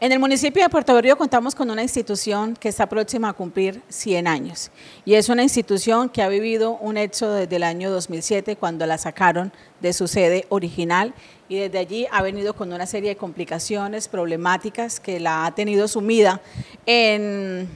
En el municipio de Puerto Berrío contamos con una institución que está próxima a cumplir 100 años y es una institución que ha vivido un hecho desde el año 2007 cuando la sacaron de su sede original y desde allí ha venido con una serie de complicaciones, problemáticas que la ha tenido sumida en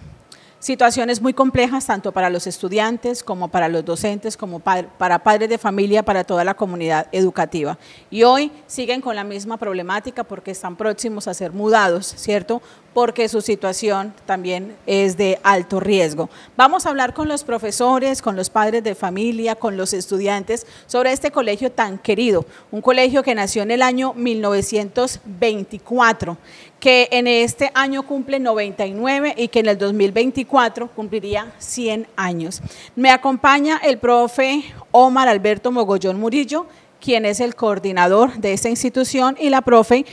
situaciones muy complejas tanto para los estudiantes como para los docentes, como para padres de familia, para toda la comunidad educativa. Y hoy siguen con la misma problemática porque están próximos a ser mudados, ¿cierto? Porque su situación también es de alto riesgo. Vamos a hablar con los profesores, con los padres de familia, con los estudiantes sobre este colegio tan querido, un colegio que nació en el año 1924 que en este año cumple 99 y que en el 2024 cumpliría 100 años. Me acompaña el profe Omar Alberto Mogollón Murillo, quien es el coordinador de esta institución, y la profe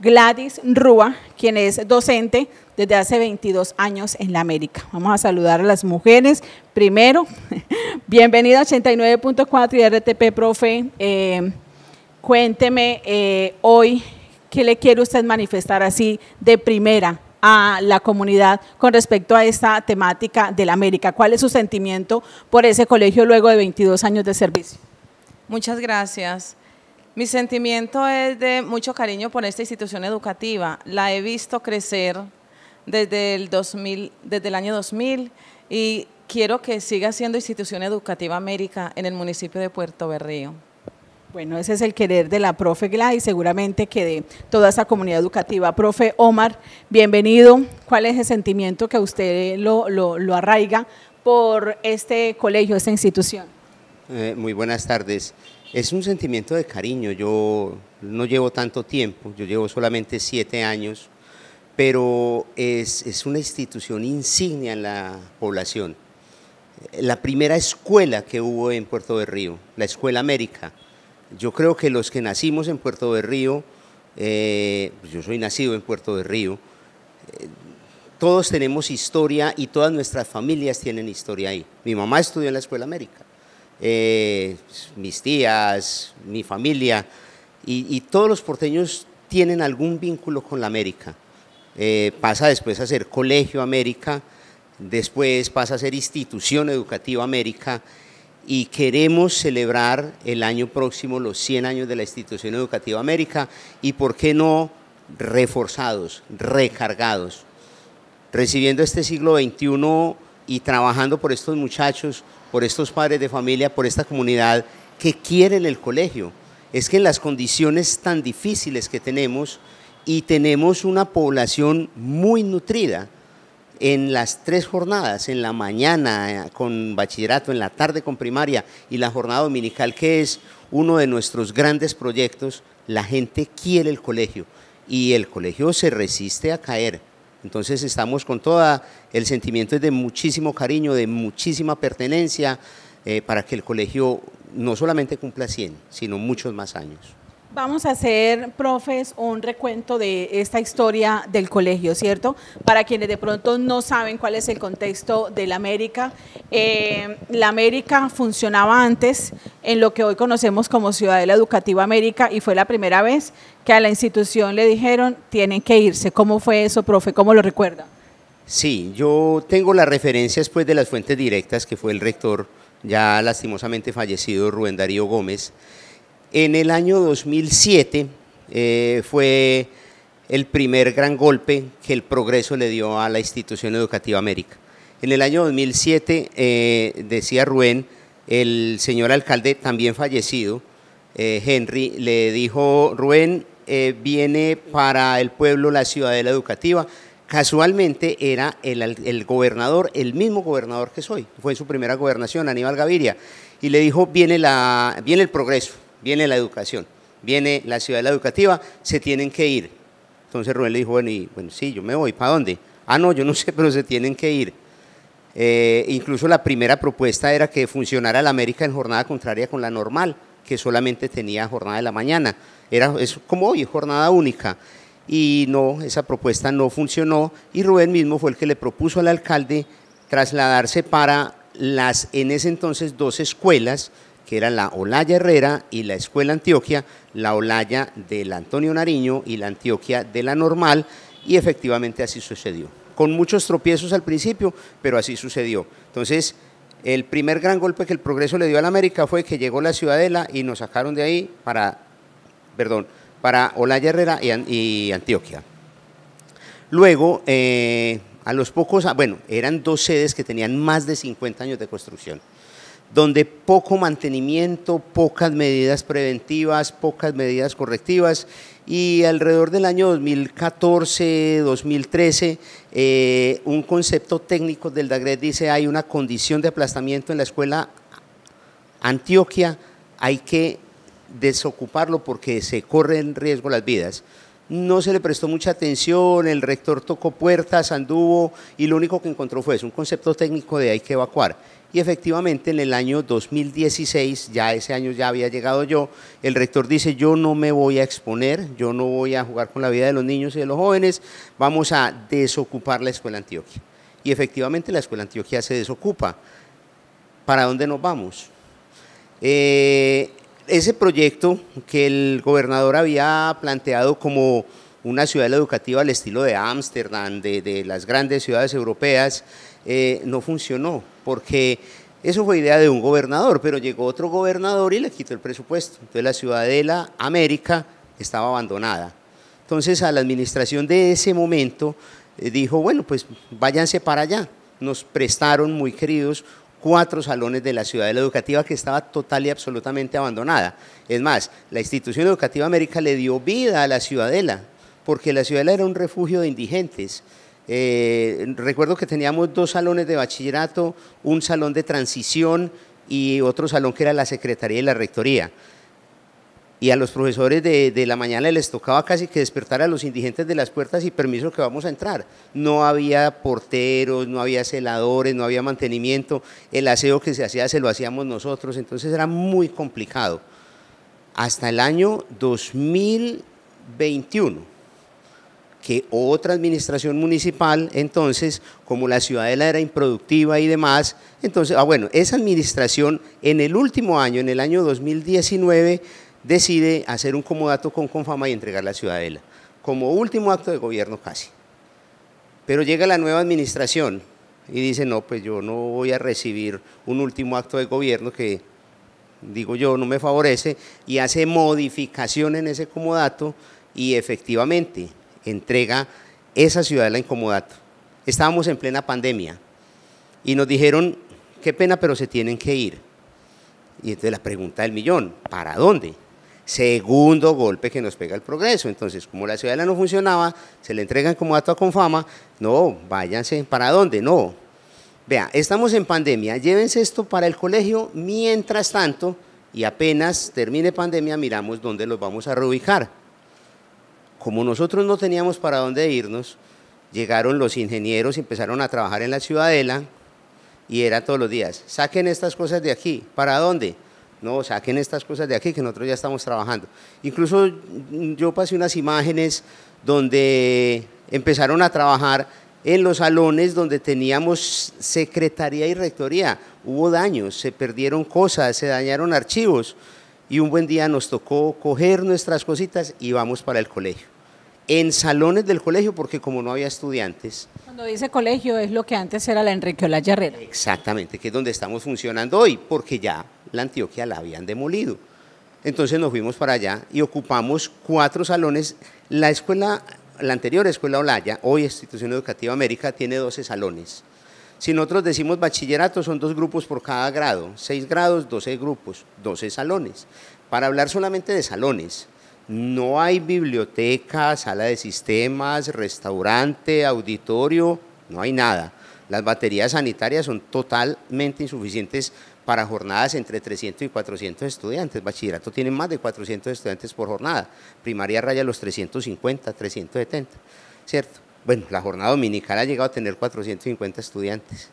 Gladys Rúa, quien es docente desde hace 22 años en la América. Vamos a saludar a las mujeres. Primero, Bienvenido a 89.4 y RTP, profe. Eh, cuénteme eh, hoy ¿Qué le quiere usted manifestar así de primera a la comunidad con respecto a esta temática de la América? ¿Cuál es su sentimiento por ese colegio luego de 22 años de servicio? Muchas gracias. Mi sentimiento es de mucho cariño por esta institución educativa. La he visto crecer desde el, desde el año 2000 y quiero que siga siendo institución educativa América en el municipio de Puerto Berrío. Bueno, ese es el querer de la profe Gla y seguramente que de toda esa comunidad educativa. Profe Omar, bienvenido. ¿Cuál es el sentimiento que usted lo, arraiga por este colegio, esta institución? Eh, muy buenas tardes. Es un sentimiento de cariño. Yo no llevo tanto tiempo, yo llevo solamente siete años, pero es, es una institución insignia en la población. La primera escuela que hubo en Puerto de Río, la Escuela América, yo creo que los que nacimos en Puerto de Río, eh, yo soy nacido en Puerto de Río, eh, todos tenemos historia y todas nuestras familias tienen historia ahí. Mi mamá estudió en la Escuela América, eh, mis tías, mi familia, y, todos los porteños tienen algún vínculo con la América. pasa después a ser Colegio América, después pasa a ser Institución Educativa América, y queremos celebrar el año próximo los 100 años de la institución educativa América y, ¿por qué no?, reforzados, recargados. Recibiendo este siglo XXI y trabajando por estos muchachos, por estos padres de familia, por esta comunidad que quieren el colegio. Es que en las condiciones tan difíciles que tenemos y tenemos una población muy nutrida, en las tres jornadas, en la mañana eh, con bachillerato, en la tarde con primaria y la jornada dominical, que es uno de nuestros grandes proyectos, la gente quiere el colegio y el colegio se resiste a caer. Entonces estamos con todo el sentimiento de muchísimo cariño, de muchísima pertenencia, eh, para que el colegio no solamente cumpla 100, sino muchos más años. Vamos a hacer, profes, un recuento de esta historia del colegio, ¿cierto? Para quienes de pronto no saben cuál es el contexto de la América. Eh, la América funcionaba antes en lo que hoy conocemos como Ciudadela Educativa América y fue la primera vez que a la institución le dijeron tienen que irse. ¿Cómo fue eso, profe? ¿Cómo lo recuerda? Sí, yo tengo las referencias pues, de las fuentes directas que fue el rector, ya lastimosamente fallecido Rubén Darío Gómez en el año 2007 eh, fue el primer gran golpe que el progreso le dio a la institución educativa América. En el año 2007, eh, decía Rubén, el señor alcalde, también fallecido, eh, Henry, le dijo, Rubén, viene para el pueblo la ciudadela educativa. Casualmente era el, gobernador, el mismo gobernador que soy, fue en su primera gobernación, Aníbal Gaviria, y le dijo, viene, la, viene el progreso viene la educación, viene la ciudad de la educativa, se tienen que ir. Entonces Rubén le dijo, bueno, y, bueno sí, yo me voy, ¿para dónde? Ah, no, yo no sé, pero se tienen que ir. Eh, incluso la primera propuesta era que funcionara la América en jornada contraria con la normal, que solamente tenía jornada de la mañana. Era, es como hoy, jornada única. Y no, esa propuesta no funcionó y Rubén mismo fue el que le propuso al alcalde trasladarse para las en ese entonces dos escuelas que era la Olaya Herrera y la Escuela Antioquia, la Olaya del Antonio Nariño y la Antioquia de la Normal, y efectivamente así sucedió. Con muchos tropiezos al principio, pero así sucedió. Entonces, el primer gran golpe que el progreso le dio a la América fue que llegó la Ciudadela y nos sacaron de ahí para, perdón, para Olaya Herrera y, Antioquia. Luego, eh, a los pocos, bueno, eran dos sedes que tenían más de 50 años de construcción donde poco mantenimiento, pocas medidas preventivas, pocas medidas correctivas y alrededor del año 2014-2013 eh, un concepto técnico del DAGRED dice hay una condición de aplastamiento en la escuela Antioquia, hay que desocuparlo porque se corren riesgo las vidas no se le prestó mucha atención, el rector tocó puertas, anduvo y lo único que encontró fue eso, un concepto técnico de hay que evacuar. Y efectivamente en el año 2016, ya ese año ya había llegado yo, el rector dice, yo no me voy a exponer, yo no voy a jugar con la vida de los niños y de los jóvenes, vamos a desocupar la Escuela Antioquia. Y efectivamente la Escuela Antioquia se desocupa. ¿Para dónde nos vamos? Eh, ese proyecto que el gobernador había planteado como una ciudad educativa al estilo de Ámsterdam, de, de las grandes ciudades europeas, eh, no funcionó, porque eso fue idea de un gobernador, pero llegó otro gobernador y le quitó el presupuesto. Entonces la Ciudadela América estaba abandonada. Entonces a la administración de ese momento eh, dijo, bueno, pues váyanse para allá. Nos prestaron, muy queridos, cuatro salones de la Ciudadela Educativa que estaba total y absolutamente abandonada. Es más, la institución educativa América le dio vida a la Ciudadela, porque la Ciudadela era un refugio de indigentes. Eh, recuerdo que teníamos dos salones de bachillerato, un salón de transición y otro salón que era la Secretaría y la Rectoría. Y a los profesores de, la mañana les tocaba casi que despertar a los indigentes de las puertas y permiso que vamos a entrar. No había porteros, no había celadores, no había mantenimiento. El aseo que se hacía se lo hacíamos nosotros, entonces era muy complicado. Hasta el año 2021 que otra administración municipal, entonces, como la ciudadela era improductiva y demás, entonces, ah, bueno, esa administración en el último año, en el año 2019, decide hacer un comodato con Confama y entregar la ciudadela, como último acto de gobierno casi. Pero llega la nueva administración y dice, no, pues yo no voy a recibir un último acto de gobierno que, digo yo, no me favorece, y hace modificación en ese comodato y efectivamente entrega esa ciudad de la incomodidad. Estábamos en plena pandemia y nos dijeron, qué pena, pero se tienen que ir. Y entonces la pregunta del millón, ¿para dónde? Segundo golpe que nos pega el progreso. Entonces, como la ciudad no funcionaba, se le entregan como a Confama, no, váyanse, ¿para dónde? No. Vea, estamos en pandemia, llévense esto para el colegio mientras tanto y apenas termine pandemia miramos dónde los vamos a reubicar como nosotros no teníamos para dónde irnos, llegaron los ingenieros y empezaron a trabajar en la ciudadela y era todos los días, saquen estas cosas de aquí, ¿para dónde? No, saquen estas cosas de aquí que nosotros ya estamos trabajando. Incluso yo pasé unas imágenes donde empezaron a trabajar en los salones donde teníamos secretaría y rectoría. Hubo daños, se perdieron cosas, se dañaron archivos y un buen día nos tocó coger nuestras cositas y vamos para el colegio en salones del colegio porque como no había estudiantes. Cuando dice colegio es lo que antes era la Enrique Olaya Herrera. Exactamente, que es donde estamos funcionando hoy, porque ya la Antioquia la habían demolido. Entonces nos fuimos para allá y ocupamos cuatro salones. La escuela, la anterior escuela Olaya, hoy Institución Educativa América, tiene 12 salones. Si nosotros decimos bachillerato, son dos grupos por cada grado, seis grados, 12 grupos, 12 salones. Para hablar solamente de salones, no hay biblioteca, sala de sistemas, restaurante, auditorio, no hay nada. Las baterías sanitarias son totalmente insuficientes para jornadas entre 300 y 400 estudiantes. Bachillerato tiene más de 400 estudiantes por jornada. Primaria raya los 350, 370, ¿cierto? Bueno, la jornada dominical ha llegado a tener 450 estudiantes.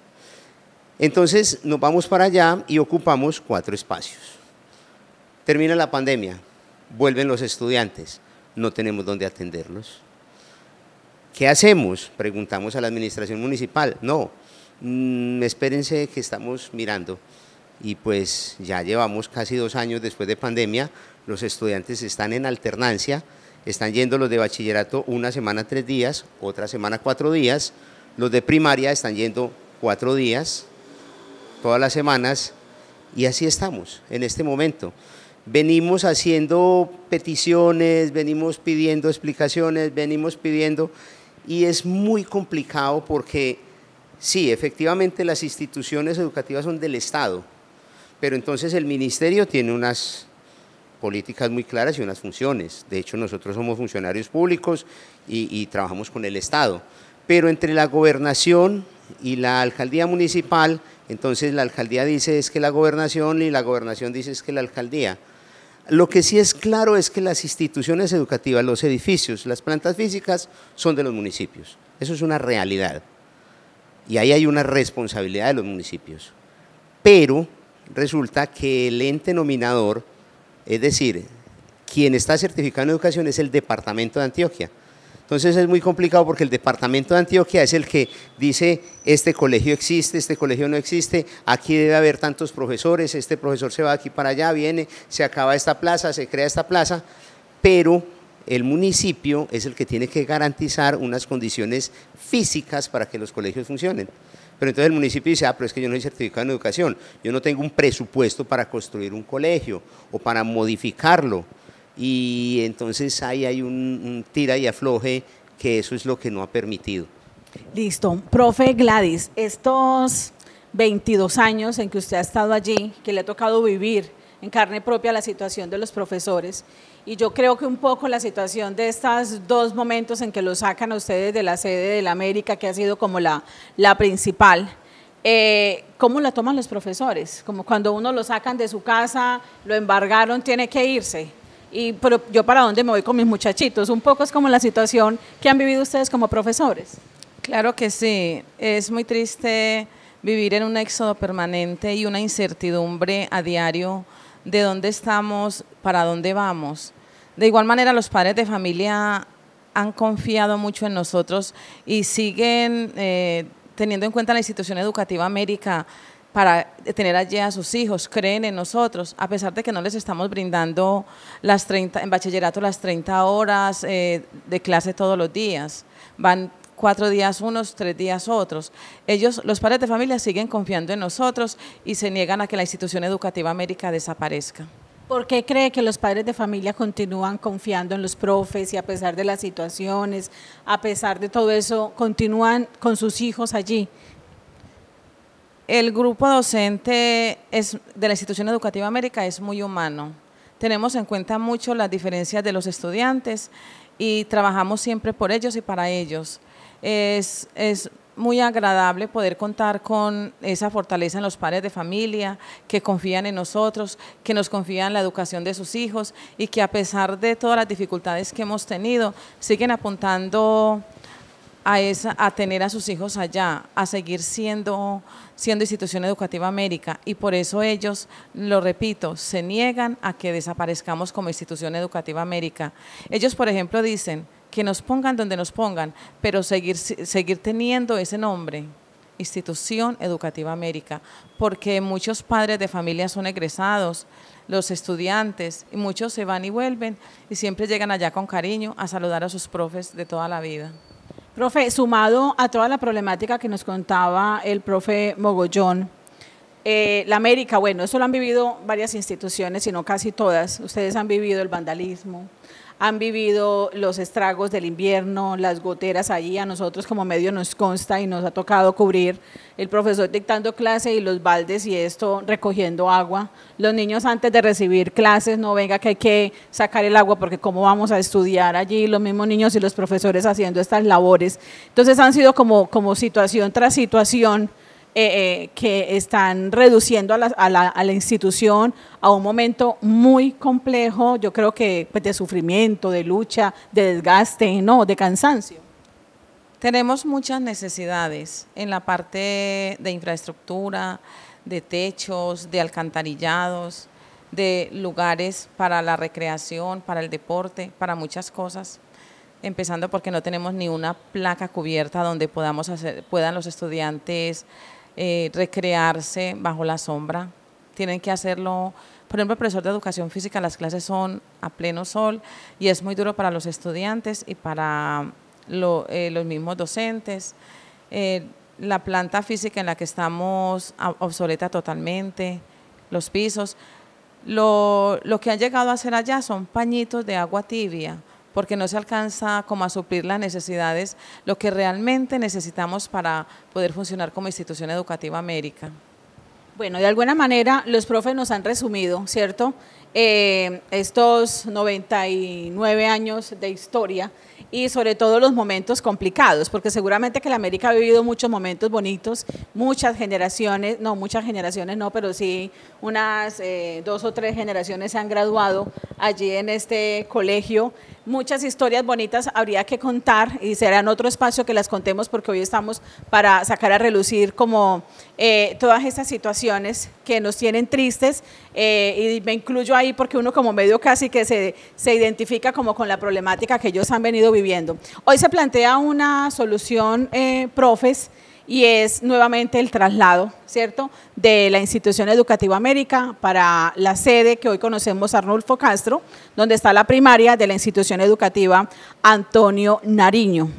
Entonces nos vamos para allá y ocupamos cuatro espacios. Termina la pandemia, Vuelven los estudiantes, no tenemos dónde atenderlos. ¿Qué hacemos? Preguntamos a la administración municipal. No, mm, espérense que estamos mirando. Y pues ya llevamos casi dos años después de pandemia, los estudiantes están en alternancia, están yendo los de bachillerato una semana tres días, otra semana cuatro días, los de primaria están yendo cuatro días, todas las semanas, y así estamos en este momento venimos haciendo peticiones, venimos pidiendo explicaciones, venimos pidiendo, y es muy complicado porque sí, efectivamente las instituciones educativas son del Estado, pero entonces el ministerio tiene unas políticas muy claras y unas funciones. De hecho, nosotros somos funcionarios públicos y, trabajamos con el Estado. Pero entre la gobernación y la alcaldía municipal, entonces la alcaldía dice es que la gobernación y la gobernación dice es que la alcaldía. Lo que sí es claro es que las instituciones educativas, los edificios, las plantas físicas son de los municipios. Eso es una realidad. Y ahí hay una responsabilidad de los municipios. Pero resulta que el ente nominador, es decir, quien está certificando educación es el Departamento de Antioquia. Entonces es muy complicado porque el departamento de Antioquia es el que dice, este colegio existe, este colegio no existe, aquí debe haber tantos profesores, este profesor se va aquí para allá, viene, se acaba esta plaza, se crea esta plaza, pero el municipio es el que tiene que garantizar unas condiciones físicas para que los colegios funcionen. Pero entonces el municipio dice, ah, pero es que yo no soy certificado en educación, yo no tengo un presupuesto para construir un colegio o para modificarlo y entonces ahí hay un, tira y afloje que eso es lo que no ha permitido. Listo. Profe Gladys, estos 22 años en que usted ha estado allí, que le ha tocado vivir en carne propia la situación de los profesores, y yo creo que un poco la situación de estos dos momentos en que lo sacan a ustedes de la sede de la América, que ha sido como la, la principal, eh, ¿cómo la toman los profesores? Como cuando uno lo sacan de su casa, lo embargaron, tiene que irse y pero yo para dónde me voy con mis muchachitos. Un poco es como la situación que han vivido ustedes como profesores. Claro que sí, es muy triste vivir en un éxodo permanente y una incertidumbre a diario de dónde estamos, para dónde vamos. De igual manera, los padres de familia han confiado mucho en nosotros y siguen... Eh, teniendo en cuenta la institución educativa América, para tener allí a sus hijos, creen en nosotros, a pesar de que no les estamos brindando las 30, en bachillerato las 30 horas eh, de clase todos los días, van cuatro días unos, tres días otros. Ellos, los padres de familia, siguen confiando en nosotros y se niegan a que la institución educativa América desaparezca. ¿Por qué cree que los padres de familia continúan confiando en los profes y a pesar de las situaciones, a pesar de todo eso, continúan con sus hijos allí? el grupo docente de la institución educativa América es muy humano. Tenemos en cuenta mucho las diferencias de los estudiantes y trabajamos siempre por ellos y para ellos. Es, es muy agradable poder contar con esa fortaleza en los padres de familia, que confían en nosotros, que nos confían en la educación de sus hijos y que a pesar de todas las dificultades que hemos tenido, siguen apuntando a, tener a sus hijos allá, a seguir siendo, siendo institución educativa América. Y por eso ellos, lo repito, se niegan a que desaparezcamos como institución educativa América. Ellos, por ejemplo, dicen que nos pongan donde nos pongan, pero seguir, seguir teniendo ese nombre. Institución Educativa América, porque muchos padres de familia son egresados, los estudiantes, y muchos se van y vuelven y siempre llegan allá con cariño a saludar a sus profes de toda la vida. Profe, sumado a toda la problemática que nos contaba el profe Mogollón, eh, la América, bueno, eso lo han vivido varias instituciones, sino casi todas. Ustedes han vivido el vandalismo, han vivido los estragos del invierno, las goteras allí, a nosotros como medio nos consta y nos ha tocado cubrir el profesor dictando clase y los baldes y esto recogiendo agua. Los niños antes de recibir clases, no venga que hay que sacar el agua porque cómo vamos a estudiar allí, los mismos niños y los profesores haciendo estas labores. Entonces han sido como, como situación tras situación eh, eh, que están reduciendo a la, institución a un momento muy complejo, yo creo que pues, de sufrimiento, de lucha, de desgaste, no, de cansancio. Tenemos muchas necesidades en la parte de infraestructura, de techos, de alcantarillados, de lugares para la recreación, para el deporte, para muchas cosas. Empezando porque no tenemos ni una placa cubierta donde podamos hacer, puedan los estudiantes eh, recrearse bajo la sombra. Tienen que hacerlo, por ejemplo, el profesor de educación física, las clases son a pleno sol y es muy duro para los estudiantes y para eh, los mismos docentes. Eh, la planta física en la que estamos obsoleta totalmente, los pisos. Lo, lo que han llegado a hacer allá son pañitos de agua tibia porque no se alcanza como a suplir las necesidades, lo que realmente necesitamos para poder funcionar como institución educativa América. Bueno, de alguna manera los profes nos han resumido, ¿cierto? Eh, estos 99 años de historia y sobre todo los momentos complicados, porque seguramente que la América ha vivido muchos momentos bonitos, muchas generaciones, no muchas generaciones no, pero sí unas eh, dos o tres generaciones se han graduado allí en este colegio. Muchas historias bonitas habría que contar y será en otro espacio que las contemos porque hoy estamos para sacar a relucir como eh, todas estas situaciones que nos tienen tristes eh, y me incluyo ahí porque uno como medio casi que se, se identifica como con la problemática que ellos han venido viviendo. Hoy se plantea una solución, eh, profes, y es nuevamente el traslado, ¿cierto?, de la institución educativa América para la sede que hoy conocemos Arnulfo Castro, donde está la primaria de la institución educativa Antonio Nariño.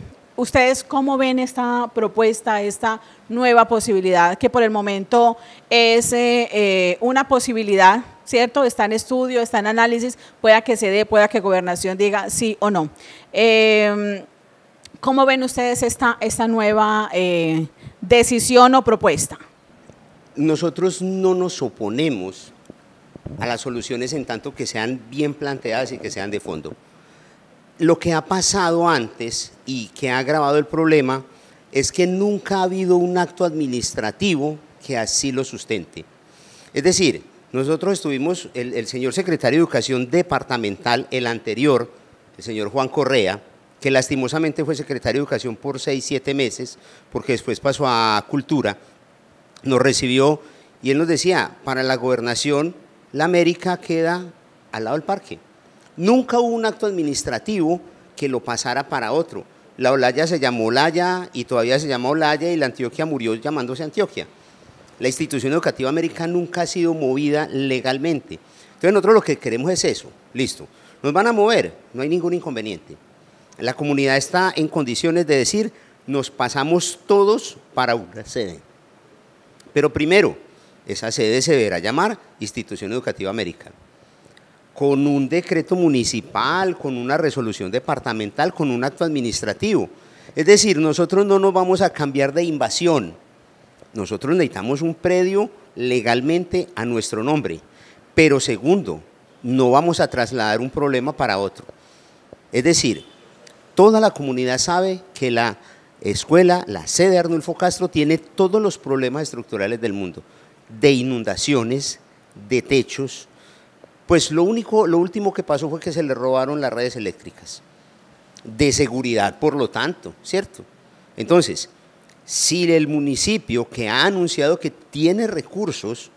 ¿Ustedes cómo ven esta propuesta, esta nueva posibilidad que por el momento es eh, eh, una posibilidad, ¿cierto? Está en estudio, está en análisis, pueda que se dé, pueda que gobernación diga sí o no. Em, ¿Cómo ven ustedes esta, esta nueva eh, decisión o propuesta? Nosotros no nos oponemos a las soluciones en tanto que sean bien planteadas y que sean de fondo lo que ha pasado antes y que ha agravado el problema es que nunca ha habido un acto administrativo que así lo sustente. Es decir, nosotros estuvimos, el, señor secretario de Educación Departamental, el anterior, el señor Juan Correa, que lastimosamente fue secretario de Educación por seis, siete meses, porque después pasó a Cultura, nos recibió y él nos decía, para la gobernación, la América queda al lado del parque. Nunca hubo un acto administrativo que lo pasara para otro. La Olaya se llamó Olaya y todavía se llama Olaya y la Antioquia murió llamándose Antioquia. La institución educativa americana nunca ha sido movida legalmente. Entonces nosotros lo que queremos es eso, listo. Nos van a mover, no hay ningún inconveniente. La comunidad está en condiciones de decir, nos pasamos todos para una sede. Pero primero, esa sede se deberá llamar Institución Educativa Americana con un decreto municipal, con una resolución departamental, con un acto administrativo. Es decir, nosotros no nos vamos a cambiar de invasión. Nosotros necesitamos un predio legalmente a nuestro nombre. Pero segundo, no vamos a trasladar un problema para otro. Es decir, toda la comunidad sabe que la escuela, la sede de Arnulfo Castro, tiene todos los problemas estructurales del mundo, de inundaciones, de techos, pues lo único, lo último que pasó fue que se le robaron las redes eléctricas de seguridad, por lo tanto, ¿cierto? Entonces, si el municipio que ha anunciado que tiene recursos,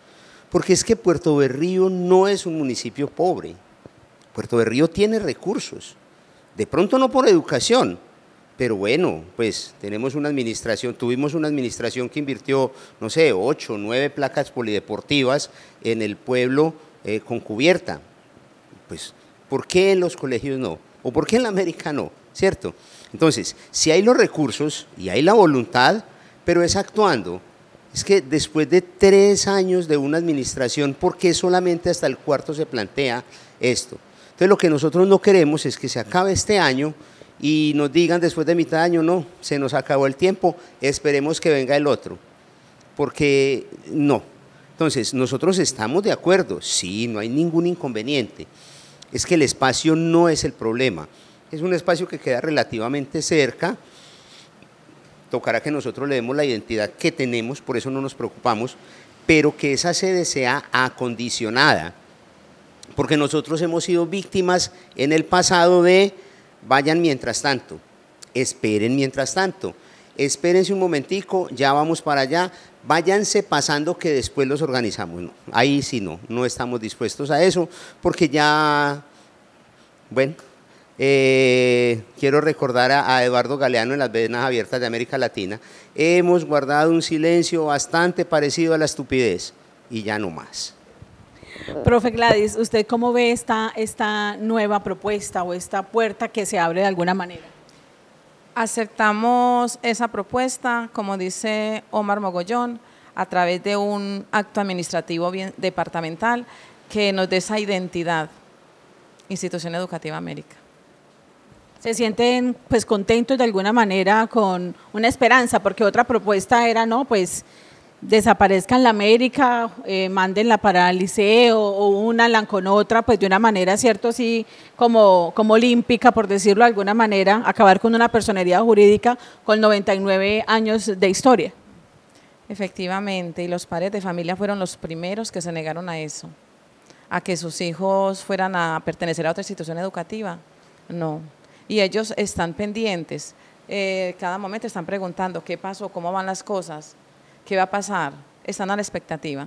porque es que Puerto Berrío no es un municipio pobre, Puerto Berrío tiene recursos, de pronto no por educación, pero bueno, pues tenemos una administración, tuvimos una administración que invirtió, no sé, ocho, nueve placas polideportivas en el pueblo eh, con cubierta. Pues, ¿por qué en los colegios no? ¿O por qué en la América no? ¿Cierto? Entonces, si hay los recursos y hay la voluntad, pero es actuando. Es que después de tres años de una administración, ¿por qué solamente hasta el cuarto se plantea esto? Entonces, lo que nosotros no queremos es que se acabe este año y nos digan después de mitad de año, no, se nos acabó el tiempo, esperemos que venga el otro, porque no, entonces, nosotros estamos de acuerdo, sí, no hay ningún inconveniente. Es que el espacio no es el problema, es un espacio que queda relativamente cerca. Tocará que nosotros le demos la identidad que tenemos, por eso no nos preocupamos, pero que esa sede sea acondicionada, porque nosotros hemos sido víctimas en el pasado de vayan mientras tanto, esperen mientras tanto, espérense un momentico, ya vamos para allá, váyanse pasando que después los organizamos. ahí sí no, no estamos dispuestos a eso, porque ya, bueno, eh, quiero recordar a, Eduardo Galeano en las venas abiertas de América Latina, hemos guardado un silencio bastante parecido a la estupidez y ya no más. Profe Gladys, ¿usted cómo ve esta, esta nueva propuesta o esta puerta que se abre de alguna manera? Aceptamos esa propuesta, como dice Omar Mogollón, a través de un acto administrativo departamental que nos dé esa identidad, Institución Educativa América. Se sienten pues contentos de alguna manera con una esperanza, porque otra propuesta era, no, pues desaparezcan la América, eh, la para el liceo o una la con otra, pues de una manera, ¿cierto? sí, como, olímpica, por decirlo de alguna manera, acabar con una personería jurídica con 99 años de historia. Efectivamente, y los padres de familia fueron los primeros que se negaron a eso, a que sus hijos fueran a pertenecer a otra institución educativa. No, y ellos están pendientes. Eh, cada momento están preguntando qué pasó, cómo van las cosas. ¿Qué va a pasar? Están a la expectativa.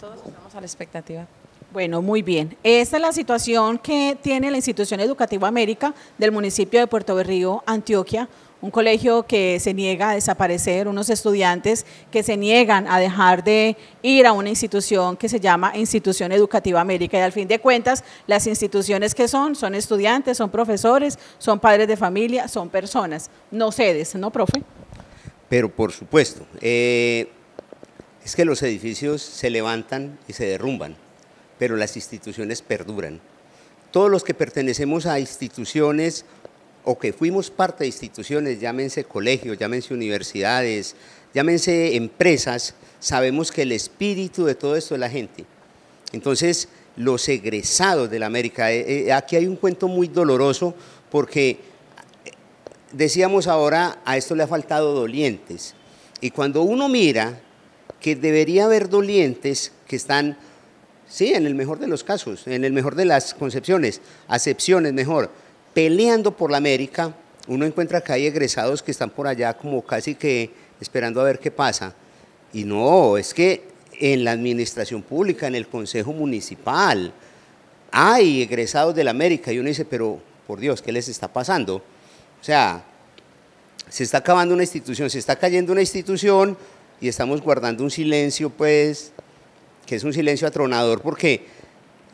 Todos estamos a la expectativa. Bueno, muy bien. Esta es la situación que tiene la institución educativa América del municipio de Puerto Berrío, Antioquia. Un colegio que se niega a desaparecer, unos estudiantes que se niegan a dejar de ir a una institución que se llama Institución Educativa América. Y al fin de cuentas, las instituciones que son, son estudiantes, son profesores, son padres de familia, son personas, no sedes, ¿no, profe? Pero por supuesto, eh, es que los edificios se levantan y se derrumban, pero las instituciones perduran. Todos los que pertenecemos a instituciones o que fuimos parte de instituciones, llámense colegios, llámense universidades, llámense empresas, sabemos que el espíritu de todo esto es la gente. Entonces, los egresados de la América, eh, eh, aquí hay un cuento muy doloroso porque decíamos ahora, a esto le ha faltado dolientes. Y cuando uno mira que debería haber dolientes que están, sí, en el mejor de los casos, en el mejor de las concepciones, acepciones mejor, peleando por la América, uno encuentra que hay egresados que están por allá como casi que esperando a ver qué pasa. Y no, es que en la administración pública, en el Consejo Municipal, hay egresados de la América y uno dice, pero por Dios, ¿qué les está pasando? O sea, se está acabando una institución, se está cayendo una institución y estamos guardando un silencio, pues, que es un silencio atronador, porque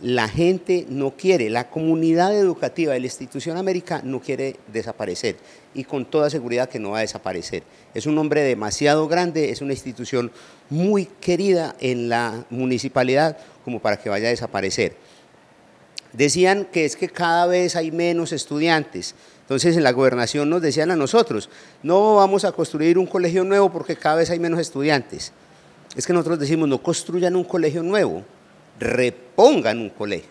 la gente no quiere, la comunidad educativa de la institución América no quiere desaparecer y con toda seguridad que no va a desaparecer. Es un nombre demasiado grande, es una institución muy querida en la municipalidad como para que vaya a desaparecer. Decían que es que cada vez hay menos estudiantes. Entonces en la gobernación nos decían a nosotros, no vamos a construir un colegio nuevo porque cada vez hay menos estudiantes. Es que nosotros decimos, no construyan un colegio nuevo, repongan un colegio.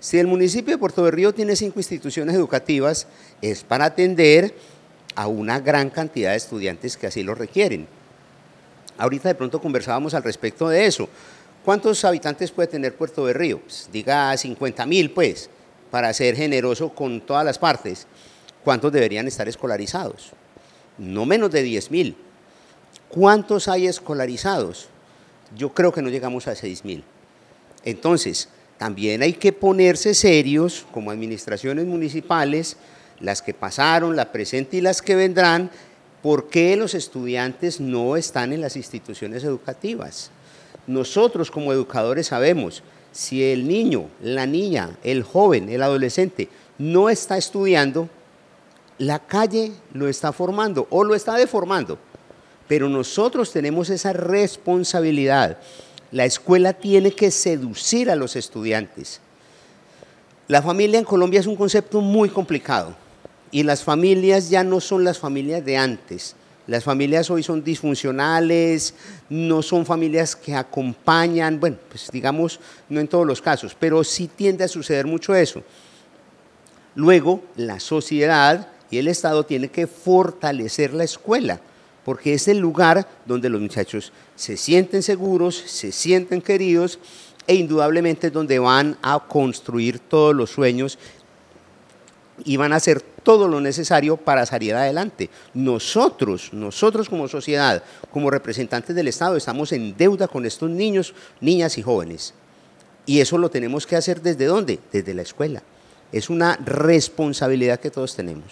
Si el municipio de Puerto Río tiene cinco instituciones educativas, es para atender a una gran cantidad de estudiantes que así lo requieren. Ahorita de pronto conversábamos al respecto de eso. ¿Cuántos habitantes puede tener Puerto Berrío? Pues, diga 50 mil, pues, para ser generoso con todas las partes. ¿Cuántos deberían estar escolarizados? No menos de 10.000. ¿Cuántos hay escolarizados? Yo creo que no llegamos a 6.000. Entonces, también hay que ponerse serios como administraciones municipales, las que pasaron, la presente y las que vendrán, por qué los estudiantes no están en las instituciones educativas. Nosotros como educadores sabemos, si el niño, la niña, el joven, el adolescente no está estudiando, la calle lo está formando o lo está deformando, pero nosotros tenemos esa responsabilidad. La escuela tiene que seducir a los estudiantes. La familia en Colombia es un concepto muy complicado y las familias ya no son las familias de antes. Las familias hoy son disfuncionales, no son familias que acompañan, bueno, pues digamos, no en todos los casos, pero sí tiende a suceder mucho eso. Luego, la sociedad y el Estado tiene que fortalecer la escuela, porque es el lugar donde los muchachos se sienten seguros, se sienten queridos e indudablemente es donde van a construir todos los sueños y van a hacer todo lo necesario para salir adelante. Nosotros, nosotros como sociedad, como representantes del Estado, estamos en deuda con estos niños, niñas y jóvenes. Y eso lo tenemos que hacer desde dónde? Desde la escuela es una responsabilidad que todos tenemos.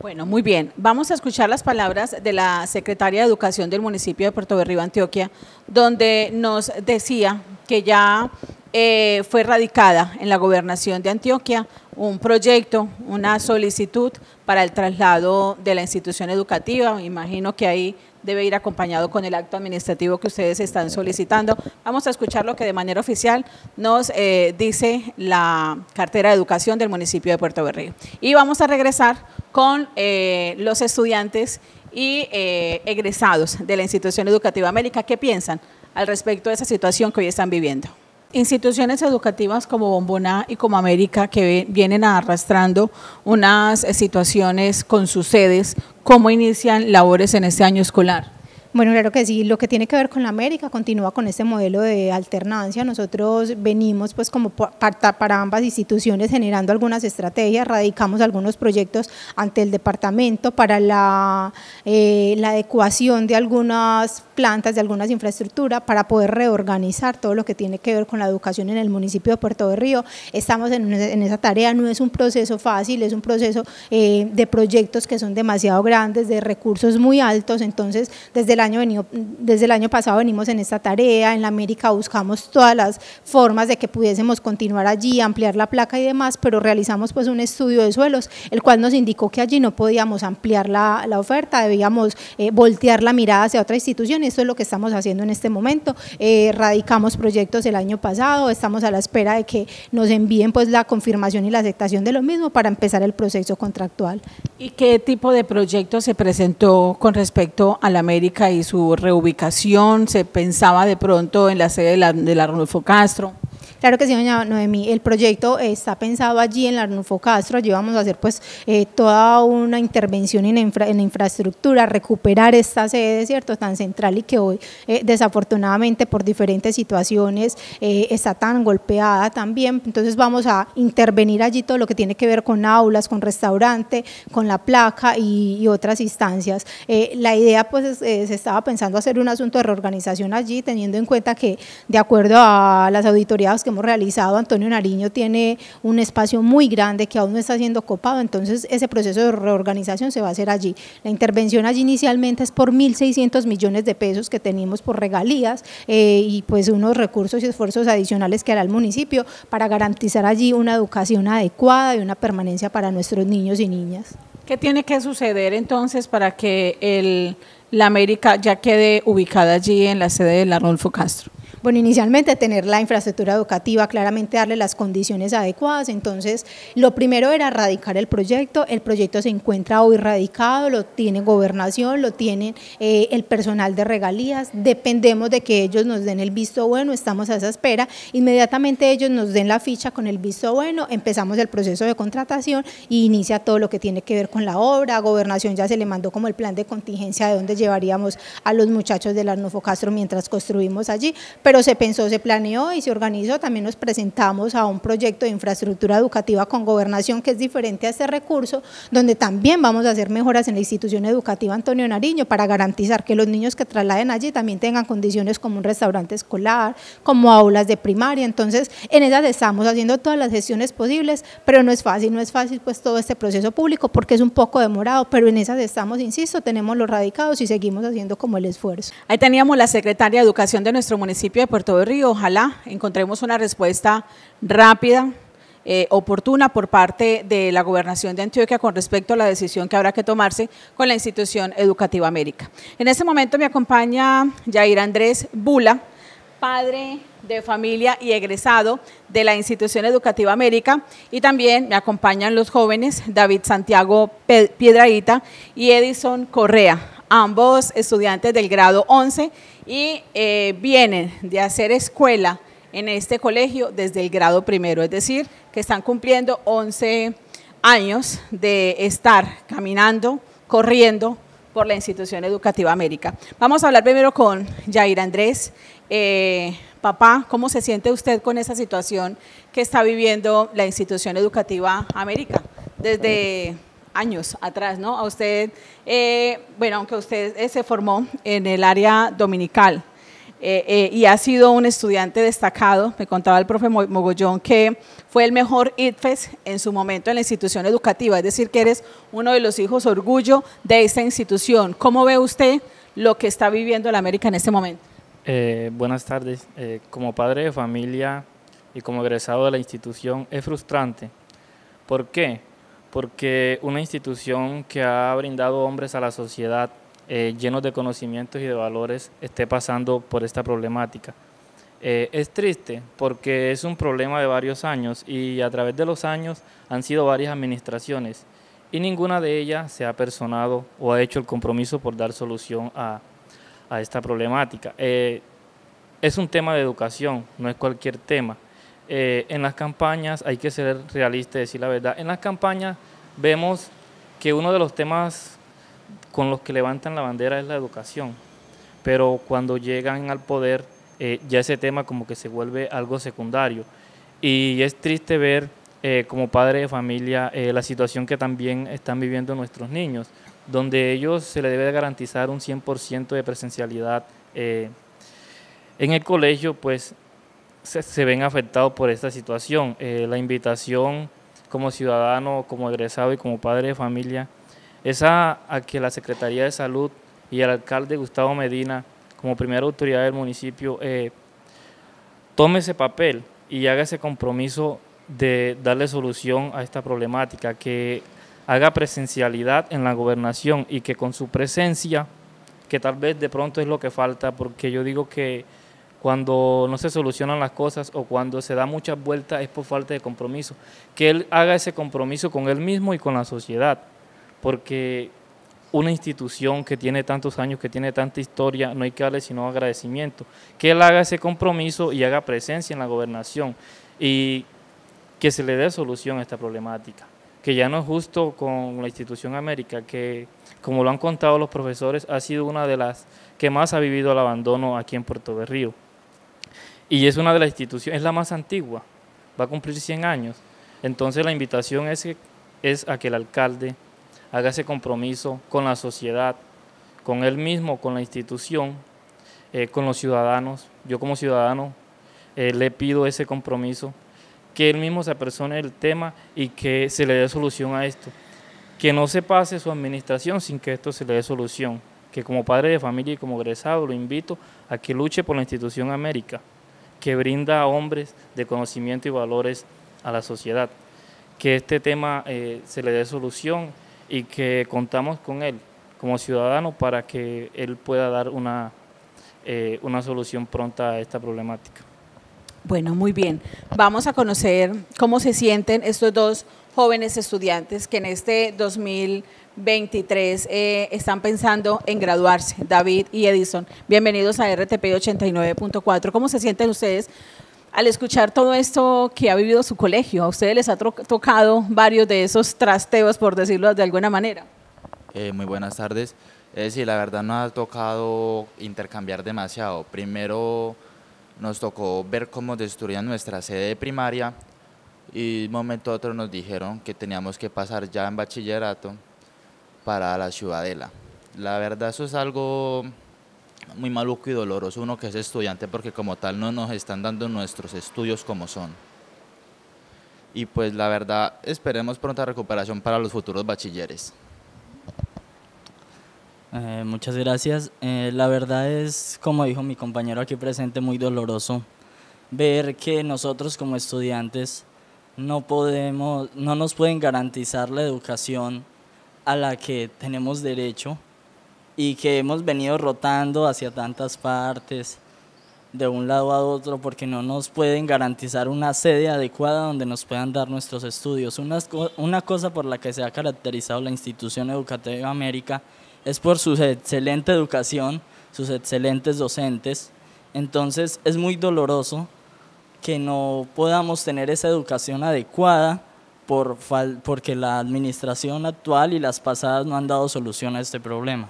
Bueno, muy bien. Vamos a escuchar las palabras de la secretaria de Educación del municipio de Puerto Berrío, Antioquia, donde nos decía que ya eh, fue radicada en la gobernación de Antioquia un proyecto, una solicitud para el traslado de la institución educativa. Imagino que ahí debe ir acompañado con el acto administrativo que ustedes están solicitando. Vamos a escuchar lo que de manera oficial nos eh, dice la cartera de educación del municipio de Puerto Berrío. Y vamos a regresar con eh, los estudiantes y eh, egresados de la institución educativa América. ¿Qué piensan al respecto de esa situación que hoy están viviendo? instituciones educativas como Bomboná y como América que vienen arrastrando unas eh, situaciones con sus sedes, ¿cómo inician labores en este año escolar? Bueno, claro que sí. Lo que tiene que ver con la América continúa con este modelo de alternancia. Nosotros venimos pues como para ambas instituciones generando algunas estrategias, radicamos algunos proyectos ante el departamento para eh, la, adecuación de algunas plantas, de algunas infraestructuras para poder reorganizar todo lo que tiene que ver con la educación en el municipio de Puerto de Río. Estamos en, esa tarea, no es un proceso fácil, es un proceso eh, de proyectos que son demasiado grandes, de recursos muy altos, entonces desde la año, venido, desde el año pasado venimos en esta tarea, en la América buscamos todas las formas de que pudiésemos continuar allí, ampliar la placa y demás, pero realizamos pues un estudio de suelos, el cual nos indicó que allí no podíamos ampliar la, oferta, debíamos eh, voltear la mirada hacia otra institución, esto es lo que estamos haciendo en este momento, eh, radicamos proyectos el año pasado, estamos a la espera de que nos envíen pues la confirmación y la aceptación de lo mismo para empezar el proceso contractual. ¿Y qué tipo de proyecto se presentó con respecto a la América y su reubicación? ¿Se pensaba de pronto en la sede de la, de la Castro? Claro que sí, doña Noemí. El proyecto eh, está pensado allí en la Arnufo Castro. Allí vamos a hacer pues eh, toda una intervención en, la infraestructura, recuperar esta sede, ¿cierto? Tan central y que hoy eh, desafortunadamente por diferentes situaciones está tan golpeada también. Entonces vamos a intervenir allí todo lo que tiene que ver con aulas, con restaurante, con la placa y, otras instancias. la idea pues se estaba pensando hacer un asunto de reorganización allí, teniendo en cuenta que de acuerdo a las auditorías que hemos realizado, Antonio Nariño tiene un espacio muy grande que aún no está siendo copado, entonces ese proceso de reorganización se va a hacer allí. La intervención allí inicialmente es por 1.600 millones de pesos que tenemos por regalías eh, y pues unos recursos y esfuerzos adicionales que hará el municipio para garantizar allí una educación adecuada y una permanencia para nuestros niños y niñas. ¿Qué tiene que suceder entonces para que el, la América ya quede ubicada allí en la sede del Arnulfo Castro? Bueno, inicialmente tener la infraestructura educativa, claramente darle las condiciones adecuadas. Entonces, lo primero era radicar el proyecto. El proyecto se encuentra hoy radicado, lo tiene gobernación, lo tiene eh, el personal de regalías. Dependemos de que ellos nos den el visto bueno, estamos a esa espera. Inmediatamente ellos nos den la ficha con el visto bueno, empezamos el proceso de contratación y inicia todo lo que tiene que ver con la obra. gobernación ya se le mandó como el plan de contingencia de dónde llevaríamos a los muchachos de la Castro mientras construimos allí pero se pensó, se planeó y se organizó. También nos presentamos a un proyecto de infraestructura educativa con gobernación que es diferente a este recurso, donde también vamos a hacer mejoras en la institución educativa Antonio Nariño para garantizar que los niños que trasladen allí también tengan condiciones como un restaurante escolar, como aulas de primaria. Entonces, en esas estamos haciendo todas las gestiones posibles, pero no es fácil, no es fácil pues todo este proceso público porque es un poco demorado, pero en esas estamos, insisto, tenemos los radicados y seguimos haciendo como el esfuerzo. Ahí teníamos la secretaria de Educación de nuestro municipio de Puerto Río, ojalá encontremos una respuesta rápida, eh, oportuna por parte de la gobernación de Antioquia con respecto a la decisión que habrá que tomarse con la institución educativa América. En este momento me acompaña Jair Andrés Bula, padre de familia y egresado de la institución educativa América y también me acompañan los jóvenes David Santiago Piedraíta y Edison Correa, ambos estudiantes del grado 11 y eh, vienen de hacer escuela en este colegio desde el grado primero, es decir, que están cumpliendo 11 años de estar caminando, corriendo por la institución educativa América. Vamos a hablar primero con Yair Andrés. Eh, papá, ¿cómo se siente usted con esa situación que está viviendo la institución educativa América? Desde años atrás, ¿no? A usted, eh, bueno, aunque usted eh, se formó en el área dominical eh, y ha sido un estudiante destacado, me contaba el profe Mogollón que fue el mejor ITFES en su momento en la institución educativa, es decir, que eres uno de los hijos orgullo de esta institución. ¿Cómo ve usted lo que está viviendo la América en este momento? buenas tardes. como padre de familia y como egresado de la institución, es frustrante. ¿Por qué? porque una institución que ha brindado hombres a la sociedad eh, llenos de conocimientos y de valores esté pasando por esta problemática. Eh, es triste porque es un problema de varios años y a través de los años han sido varias administraciones y ninguna de ellas se ha personado o ha hecho el compromiso por dar solución a, a esta problemática. Eh, es un tema de educación, no es cualquier tema. Eh, en las campañas, hay que ser realistas y decir la verdad, en las campañas vemos que uno de los temas con los que levantan la bandera es la educación, pero cuando llegan al poder eh, ya ese tema como que se vuelve algo secundario. Y es triste ver eh, como padre de familia la situación que también están viviendo nuestros niños, donde ellos se les debe garantizar un 100% de presencialidad en el colegio, pues se, ven afectados por esta situación. Eh, la invitación como ciudadano, como egresado y como padre de familia es a, que la Secretaría de Salud y el alcalde Gustavo Medina, como primera autoridad del municipio, eh, tome ese papel y haga ese compromiso de darle solución a esta problemática, que haga presencialidad en la gobernación y que con su presencia, que tal vez de pronto es lo que falta, porque yo digo que cuando no se solucionan las cosas o cuando se da muchas vueltas es por falta de compromiso. Que él haga ese compromiso con él mismo y con la sociedad, porque una institución que tiene tantos años, que tiene tanta historia, no hay que darle sino agradecimiento. Que él haga ese compromiso y haga presencia en la gobernación y que se le dé solución a esta problemática. Que ya no es justo con la institución América, que como lo han contado los profesores, ha sido una de las que más ha vivido el abandono aquí en Puerto Berrío. Y es una de las instituciones, es la más antigua, va a cumplir 100 años. Entonces la invitación es, es a que el alcalde haga ese compromiso con la sociedad, con él mismo, con la institución, eh, con los ciudadanos. Yo como ciudadano eh, le pido ese compromiso, que él mismo se apersone el tema y que se le dé solución a esto. Que no se pase su administración sin que esto se le dé solución. Que como padre de familia y como egresado lo invito a que luche por la institución América que brinda a hombres de conocimiento y valores a la sociedad. Que este tema eh, se le dé solución y que contamos con él como ciudadano para que él pueda dar una, eh, una solución pronta a esta problemática. Bueno, muy bien. Vamos a conocer cómo se sienten estos dos jóvenes estudiantes que en este 2000 23 eh, están pensando en graduarse, David y Edison. Bienvenidos a RTP 89.4. ¿Cómo se sienten ustedes al escuchar todo esto que ha vivido su colegio? ¿A ustedes les ha tocado varios de esos trasteos, por decirlo de alguna manera? Eh, muy buenas tardes. es eh, sí, la verdad nos ha tocado intercambiar demasiado. Primero nos tocó ver cómo destruían nuestra sede de primaria y de un momento a otro nos dijeron que teníamos que pasar ya en bachillerato para la ciudadela. La verdad eso es algo muy maluco y doloroso uno que es estudiante porque como tal no nos están dando nuestros estudios como son. Y pues la verdad esperemos pronta recuperación para los futuros bachilleres. Eh, muchas gracias. Eh, la verdad es, como dijo mi compañero aquí presente, muy doloroso ver que nosotros como estudiantes no podemos, no nos pueden garantizar la educación a la que tenemos derecho y que hemos venido rotando hacia tantas partes, de un lado a otro, porque no nos pueden garantizar una sede adecuada donde nos puedan dar nuestros estudios. Una, cosa por la que se ha caracterizado la institución educativa América es por su excelente educación, sus excelentes docentes. Entonces es muy doloroso que no podamos tener esa educación adecuada por porque la administración actual y las pasadas no han dado solución a este problema.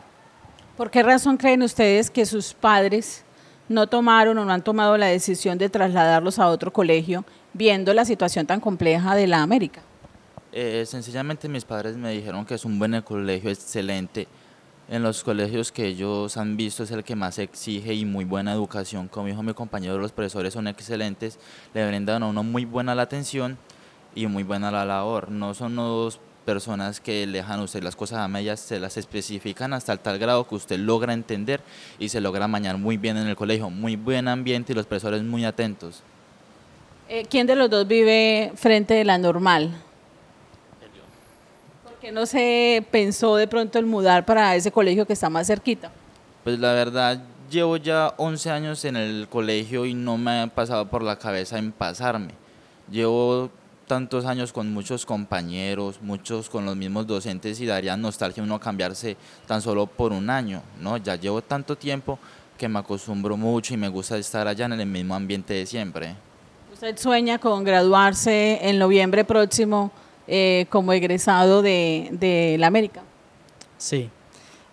¿Por qué razón creen ustedes que sus padres no tomaron o no han tomado la decisión de trasladarlos a otro colegio viendo la situación tan compleja de la América? Eh, sencillamente mis padres me dijeron que es un buen colegio, excelente. En los colegios que ellos han visto es el que más exige y muy buena educación. Como dijo mi compañero, los profesores son excelentes, le brindan a uno muy buena la atención y muy buena la labor. No son dos personas que le dejan a usted las cosas a medias, se las especifican hasta el tal grado que usted logra entender y se logra mañar muy bien en el colegio. Muy buen ambiente y los profesores muy atentos. Eh, ¿Quién de los dos vive frente de la normal? ¿Por qué no se pensó de pronto el mudar para ese colegio que está más cerquita? Pues la verdad, llevo ya 11 años en el colegio y no me ha pasado por la cabeza en pasarme. Llevo tantos años con muchos compañeros, muchos con los mismos docentes y daría nostalgia uno cambiarse tan solo por un año, ¿no? Ya llevo tanto tiempo que me acostumbro mucho y me gusta estar allá en el mismo ambiente de siempre. ¿Usted sueña con graduarse en noviembre próximo eh, como egresado de, la América? Sí.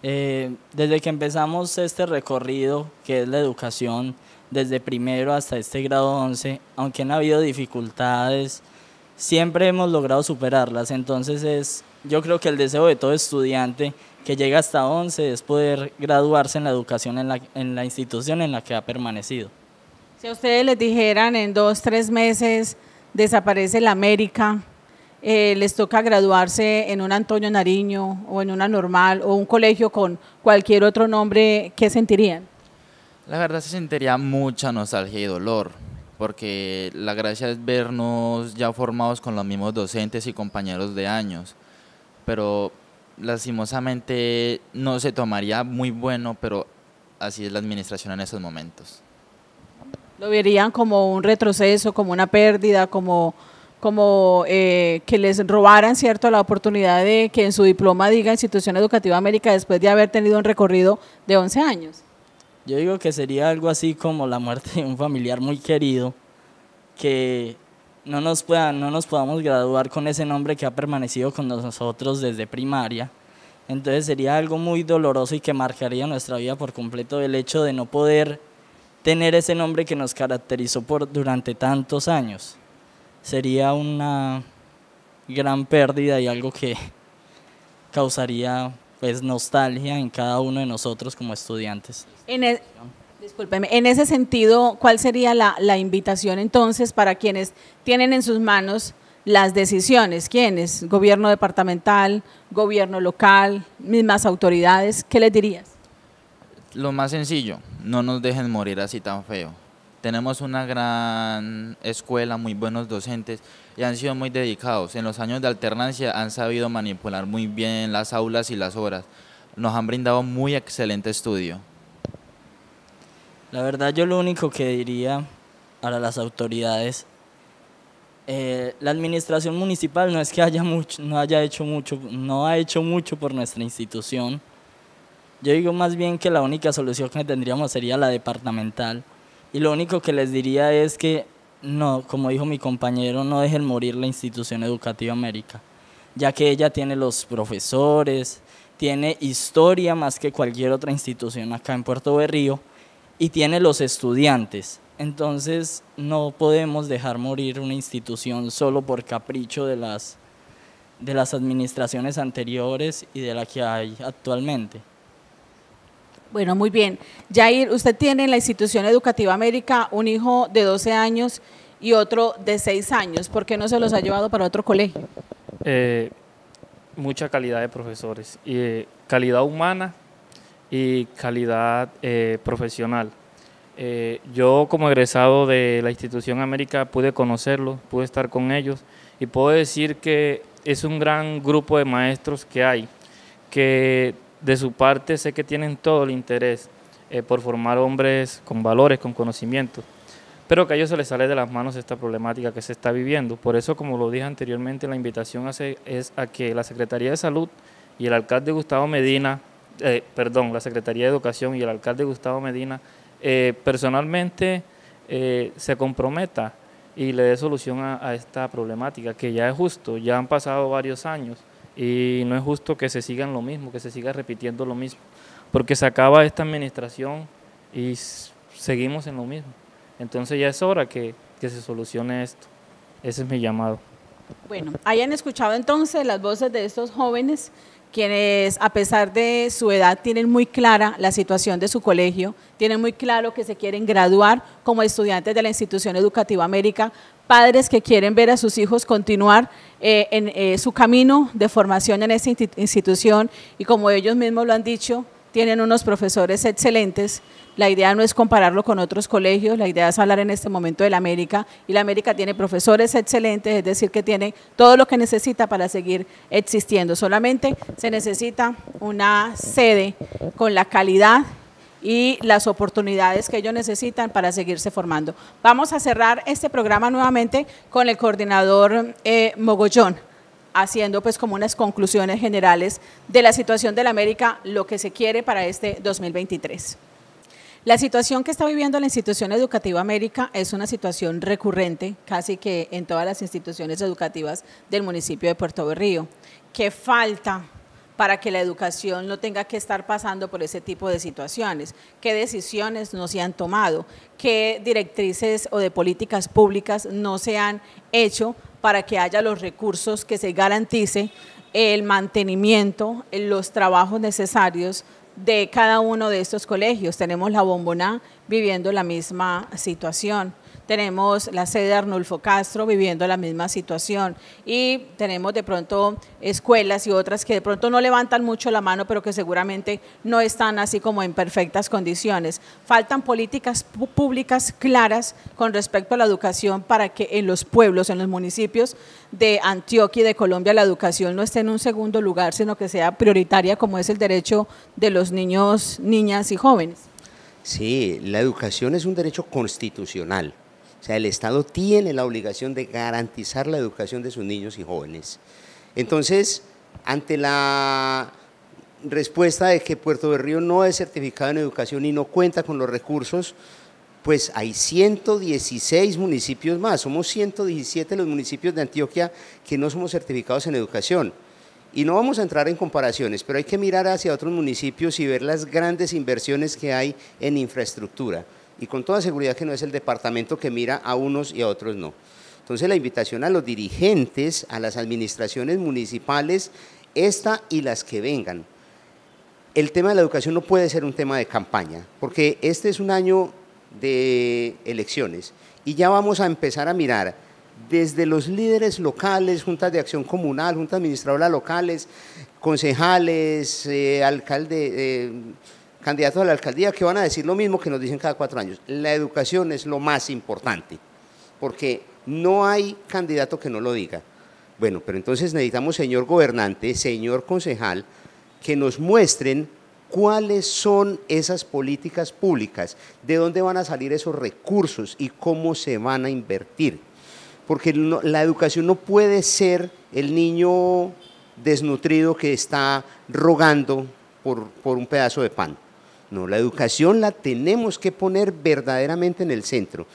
Eh, desde que empezamos este recorrido, que es la educación, desde primero hasta este grado 11, aunque han habido dificultades, siempre hemos logrado superarlas. Entonces yo creo que el deseo de todo estudiante que llega hasta 11 es poder graduarse en la educación en la, institución en la que ha permanecido. Si a ustedes les dijeran en dos, tres meses desaparece la América, eh, les toca graduarse en un Antonio Nariño o en una normal o un colegio con cualquier otro nombre, ¿qué sentirían? La verdad se sentiría mucha nostalgia y dolor, porque la gracia es vernos ya formados con los mismos docentes y compañeros de años, pero lastimosamente no se tomaría muy bueno, pero así es la administración en esos momentos. ¿Lo verían como un retroceso, como una pérdida, como, eh, que les robaran cierto la oportunidad de que en su diploma diga Institución Educativa América después de haber tenido un recorrido de 11 años? Yo digo que sería algo así como la muerte de un familiar muy querido, que no nos, pueda, no nos podamos graduar con ese nombre que ha permanecido con nosotros desde primaria. Entonces sería algo muy doloroso y que marcaría nuestra vida por completo el hecho de no poder tener ese nombre que nos caracterizó por, durante tantos años. Sería una gran pérdida y algo que causaría pues, nostalgia en cada uno de nosotros como estudiantes. En e- en ese sentido, ¿cuál sería la, la invitación entonces para quienes tienen en sus manos las decisiones? ¿Quiénes? ¿Gobierno departamental, gobierno local, mismas autoridades? ¿Qué les dirías? Lo más sencillo, no nos dejen morir así tan feo. Tenemos una gran escuela, muy buenos docentes, y han sido muy dedicados. En los años de alternancia han sabido manipular muy bien las aulas y las horas. Nos han brindado muy excelente estudio. La verdad yo lo único que diría para las autoridades, eh, la administración municipal no es que haya mucho, no haya hecho mucho, no ha hecho mucho por nuestra institución. Yo digo más bien que la única solución que tendríamos sería la departamental. Y lo único que les diría es que no, como dijo mi compañero, no dejen morir la institución educativa América, ya que ella tiene los profesores, tiene historia más que cualquier otra institución acá en Puerto Berrío y tiene los estudiantes. Entonces no podemos dejar morir una institución solo por capricho de las, de las administraciones anteriores y de la que hay actualmente. Bueno, muy bien. Jair, usted tiene en la institución educativa América un hijo de 12 años y otro de 6 años. ¿Por qué no se los ha llevado para otro colegio? Eh, mucha calidad de profesores, eh, calidad humana y calidad eh, profesional. yo como egresado de la institución América pude conocerlos, pude estar con ellos y puedo decir que es un gran grupo de maestros que hay, que de su parte sé que tienen todo el interés eh, por formar hombres con valores, con conocimientos, pero que a ellos se les sale de las manos esta problemática que se está viviendo. Por eso, como lo dije anteriormente, la invitación es a que la Secretaría de Salud y el alcalde Gustavo Medina, eh, perdón, la Secretaría de Educación y el alcalde Gustavo Medina, eh, personalmente se comprometa y le dé solución a esta problemática, que ya es justo, ya han pasado varios años y no es justo que se sigan lo mismo, que se siga repitiendo lo mismo, porque se acaba esta administración y seguimos en lo mismo. Entonces ya es hora que, que se solucione esto. Ese es mi llamado. Bueno, hayan escuchado entonces las voces de estos jóvenes quienes a pesar de su edad tienen muy clara la situación de su colegio, tienen muy claro que se quieren graduar como estudiantes de la institución educativa América, padres que quieren ver a sus hijos continuar eh, en eh, su camino de formación en esta institución y como ellos mismos lo han dicho, tienen unos profesores excelentes. La idea no es compararlo con otros colegios, la idea es hablar en este momento de la América y la América tiene profesores excelentes, es decir, que tiene todo lo que necesita para seguir existiendo. Solamente se necesita una sede con la calidad y las oportunidades que ellos necesitan para seguirse formando. Vamos a cerrar este programa nuevamente con el coordinador eh, Mogollón, haciendo pues como unas conclusiones generales de la situación de la América, lo que se quiere para este 2023. La situación que está viviendo la institución educativa América es una situación recurrente, casi que en todas las instituciones educativas del municipio de Puerto Berrío, que falta para que la educación no tenga que estar pasando por ese tipo de situaciones, qué decisiones no se han tomado, qué directrices o de políticas públicas no se han hecho para que haya los recursos que se garantice el mantenimiento, los trabajos necesarios de cada uno de estos colegios. Tenemos la Bomboná viviendo la misma situación tenemos la sede de Arnulfo Castro viviendo la misma situación y tenemos de pronto escuelas y otras que de pronto no levantan mucho la mano, pero que seguramente no están así como en perfectas condiciones. Faltan políticas públicas claras con respecto a la educación para que en los pueblos, en los municipios de Antioquia y de Colombia, la educación no esté en un segundo lugar, sino que sea prioritaria como es el derecho de los niños, niñas y jóvenes. Sí, la educación es un derecho constitucional sea, el Estado tiene la obligación de garantizar la educación de sus niños y jóvenes. Entonces, ante la respuesta de que Puerto Río no es certificado en educación y no cuenta con los recursos, pues hay 116 municipios más, somos 117 los municipios de Antioquia que no somos certificados en educación. Y no vamos a entrar en comparaciones, pero hay que mirar hacia otros municipios y ver las grandes inversiones que hay en infraestructura y con toda seguridad que no es el departamento que mira a unos y a otros no. Entonces la invitación a los dirigentes, a las administraciones municipales, esta y las que vengan. El tema de la educación no puede ser un tema de campaña, porque este es un año de elecciones y ya vamos a empezar a mirar desde los líderes locales, juntas de acción comunal, juntas administradoras locales, concejales, eh, alcalde, eh, candidatos a la alcaldía que van a decir lo mismo que nos dicen cada cuatro años. La educación es lo más importante, porque no hay candidato que no lo diga. Bueno, pero entonces necesitamos, señor gobernante, señor concejal, que nos muestren cuáles son esas políticas públicas, de dónde van a salir esos recursos y cómo se van a invertir. Porque la educación no puede ser el niño desnutrido que está rogando por un pedazo de pan. No, la educación la tenemos que poner verdaderamente en el centro.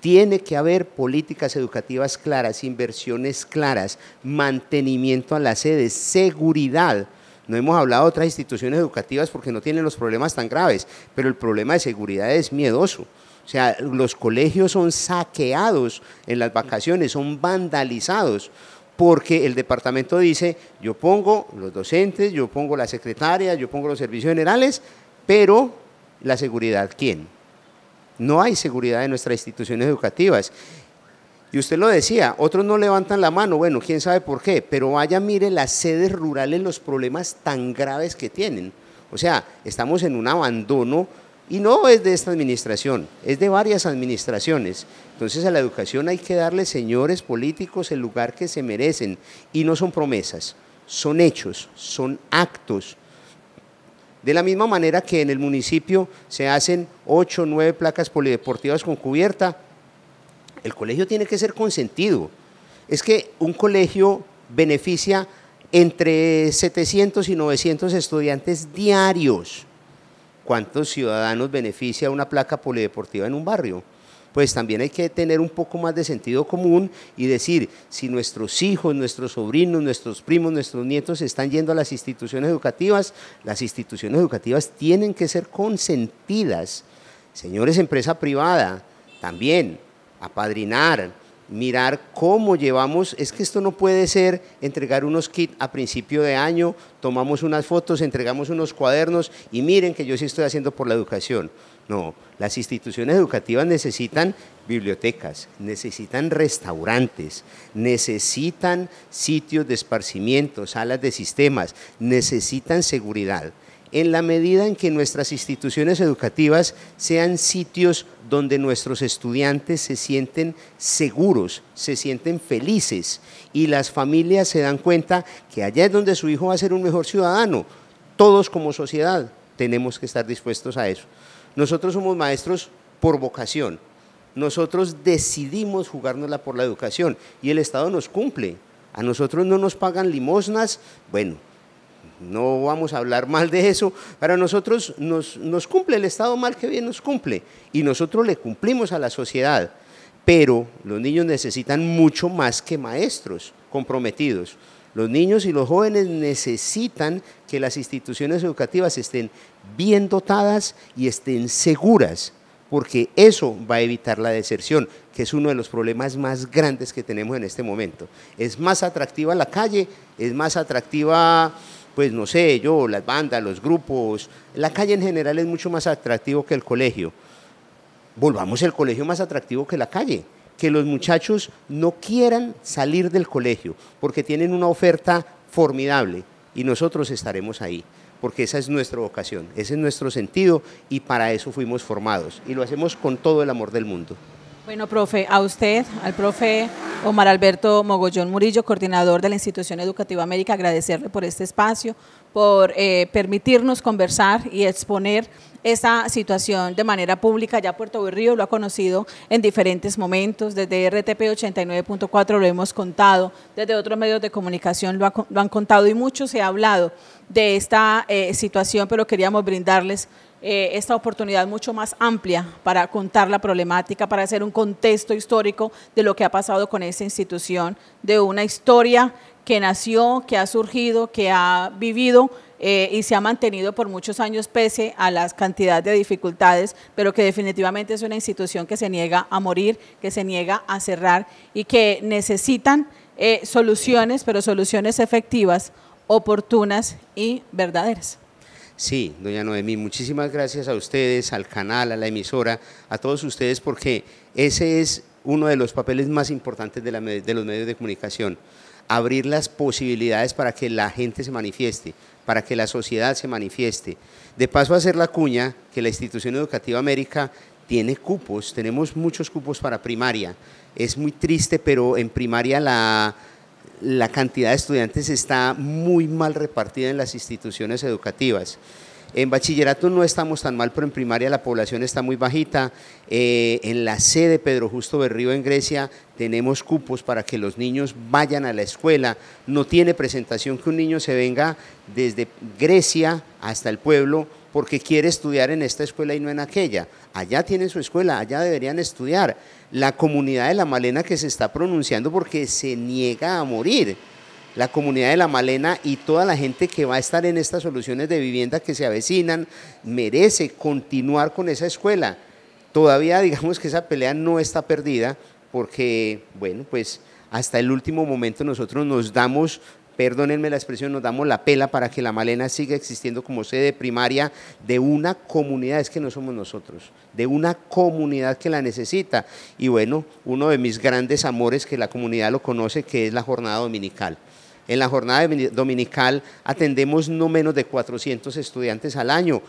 Tiene que haber políticas educativas claras, inversiones claras, mantenimiento a las sedes, seguridad. No hemos hablado de otras instituciones educativas porque no tienen los problemas tan graves, pero el problema de seguridad es miedoso. O sea, los colegios son saqueados en las vacaciones, son vandalizados, porque el departamento dice, yo pongo los docentes, yo pongo la secretaria, yo pongo los servicios generales, pero la seguridad, ¿quién? No hay seguridad en nuestras instituciones educativas. Y usted lo decía, otros no levantan la mano, bueno, quién sabe por qué, pero vaya, mire las sedes rurales, los problemas tan graves que tienen. O sea, estamos en un abandono y no es de esta administración, es de varias administraciones. Entonces a la educación hay que darle, señores políticos, el lugar que se merecen. Y no son promesas, son hechos, son actos, de la misma manera que en el municipio se hacen ocho, o nueve placas polideportivas con cubierta, el colegio tiene que ser consentido. Es que un colegio beneficia entre 700 y 900 estudiantes diarios. ¿Cuántos ciudadanos beneficia una placa polideportiva en un barrio? pues también hay que tener un poco más de sentido común y decir, si nuestros hijos, nuestros sobrinos, nuestros primos, nuestros nietos están yendo a las instituciones educativas, las instituciones educativas tienen que ser consentidas. Señores, empresa privada, también, apadrinar, mirar cómo llevamos, es que esto no puede ser entregar unos kits a principio de año, tomamos unas fotos, entregamos unos cuadernos y miren que yo sí estoy haciendo por la educación. No, las instituciones educativas necesitan bibliotecas, necesitan restaurantes, necesitan sitios de esparcimiento, salas de sistemas, necesitan seguridad. En la medida en que nuestras instituciones educativas sean sitios donde nuestros estudiantes se sienten seguros, se sienten felices y las familias se dan cuenta que allá es donde su hijo va a ser un mejor ciudadano, todos como sociedad tenemos que estar dispuestos a eso. Nosotros somos maestros por vocación. Nosotros decidimos jugárnosla por la educación y el Estado nos cumple. A nosotros no nos pagan limosnas, bueno, no vamos a hablar mal de eso. Para nosotros nos, nos cumple el Estado mal que bien nos cumple y nosotros le cumplimos a la sociedad. Pero los niños necesitan mucho más que maestros comprometidos. Los niños y los jóvenes necesitan que las instituciones educativas estén bien dotadas y estén seguras, porque eso va a evitar la deserción, que es uno de los problemas más grandes que tenemos en este momento. Es más atractiva la calle, es más atractiva, pues no sé, yo, las bandas, los grupos, la calle en general es mucho más atractivo que el colegio. Volvamos el colegio más atractivo que la calle que los muchachos no quieran salir del colegio, porque tienen una oferta formidable y nosotros estaremos ahí porque esa es nuestra vocación, ese es nuestro sentido y para eso fuimos formados y lo hacemos con todo el amor del mundo. Bueno, profe, a usted, al profe Omar Alberto Mogollón Murillo, coordinador de la Institución Educativa América, agradecerle por este espacio, por eh, permitirnos conversar y exponer esta situación de manera pública. Ya Puerto Berrío lo ha conocido en diferentes momentos, desde RTP 89.4 lo hemos contado, desde otros medios de comunicación lo, han contado y mucho se ha hablado de esta eh, situación, pero queríamos brindarles eh, esta oportunidad mucho más amplia para contar la problemática, para hacer un contexto histórico de lo que ha pasado con esta institución, de una historia que nació, que ha surgido, que ha vivido eh, y se ha mantenido por muchos años pese a las cantidades de dificultades, pero que definitivamente es una institución que se niega a morir, que se niega a cerrar y que necesitan eh, soluciones, pero soluciones efectivas, oportunas y verdaderas. Sí, doña Noemí, muchísimas gracias a ustedes, al canal, a la emisora, a todos ustedes, porque ese es uno de los papeles más importantes de los medios de comunicación abrir las posibilidades para que la gente se manifieste, para que la sociedad se manifieste. De paso a hacer la cuña, que la institución educativa América tiene cupos, tenemos muchos cupos para primaria. Es muy triste, pero en primaria la, la cantidad de estudiantes está muy mal repartida en las instituciones educativas. En bachillerato no estamos tan mal, pero en primaria la población está muy bajita. Eh, en la sede Pedro Justo Berrío en Grecia tenemos cupos para que los niños vayan a la escuela. No tiene presentación que un niño se venga desde Grecia hasta el pueblo porque quiere estudiar en esta escuela y no en aquella. Allá tienen su escuela, allá deberían estudiar. La comunidad de La Malena que se está pronunciando porque se niega a morir la comunidad de La Malena y toda la gente que va a estar en estas soluciones de vivienda que se avecinan merece continuar con esa escuela. Todavía digamos que esa pelea no está perdida porque, bueno, pues hasta el último momento nosotros nos damos perdónenme la expresión, nos damos la pela para que la Malena siga existiendo como sede primaria de una comunidad, es que no somos nosotros, de una comunidad que la necesita. Y bueno, uno de mis grandes amores que la comunidad lo conoce, que es la jornada dominical. En la jornada dominical atendemos no menos de 400 estudiantes al año,